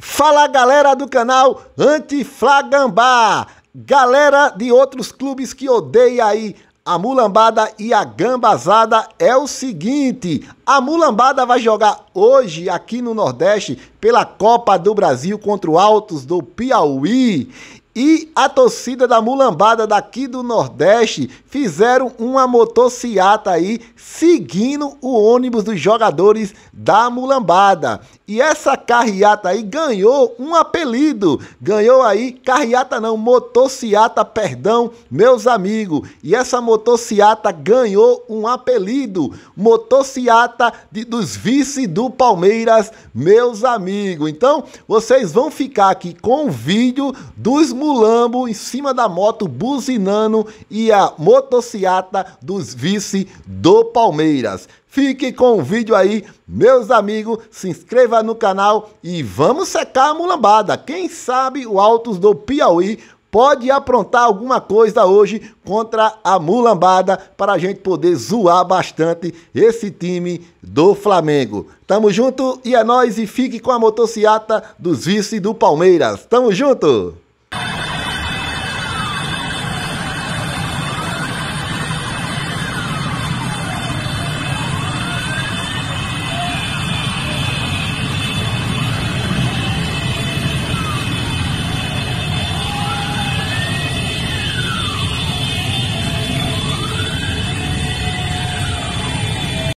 Fala galera do canal Antiflagambá, galera de outros clubes que odeia aí a mulambada e a gambazada é o seguinte: a mulambada vai jogar hoje aqui no Nordeste pela Copa do Brasil contra o Altos do Piauí e a torcida da Mulambada daqui do Nordeste fizeram uma motociata aí seguindo o ônibus dos jogadores da Mulambada. E essa carreata aí ganhou um apelido, ganhou aí carreata não, motociata, perdão, meus amigos. E essa motociata ganhou um apelido, motociata de, dos vice do Palmeiras, meus amigos. Então, vocês vão ficar aqui com o vídeo dos mulambo em cima da moto, buzinando e a motociata dos vice do Palmeiras. Fique com o vídeo aí, meus amigos, se inscreva no canal e vamos secar a mulambada. Quem sabe o Altos do Piauí pode aprontar alguma coisa hoje contra a mulambada para a gente poder zoar bastante esse time do Flamengo. Tamo junto e é nóis e fique com a motociata dos vice do Palmeiras. Tamo junto!